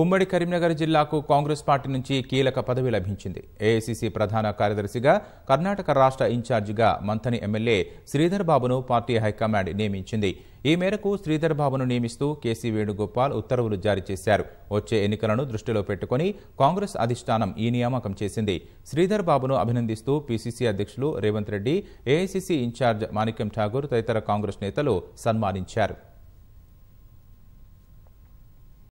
ఉమ్మడి కరీంనగర్ జిల్లాకు కాంగ్రెస్ పార్టీ నుంచి కీలక పదవి లభించింది ఏఐసిసి ప్రధాన కార్యదర్శిగా కర్ణాటక రాష్ట్ర ఇన్ఛార్జిగా మంథని ఎమ్మెల్యే శ్రీధర్ బాబును పార్టీ హైకమాండ్ నియమించింది ఈ మేరకు శ్రీధర్ బాబును నియమిస్తూ కేసీ వేణుగోపాల్ ఉత్తర్వులు జారీ చేశారు వచ్చే ఎన్నికలను దృష్టిలో పెట్టుకుని కాంగ్రెస్ అధిష్టానం ఈ నియామకం చేసింది శ్రీధర్ బాబును అభినందిస్తూ పీసీసీ అధ్యక్షులు రేవంత్ రెడ్డి ఏఐసిసి ఇన్ఛార్జ్ మాణిక్యం ఠాగూర్ తదితర కాంగ్రెస్ నేతలు సన్మానించారు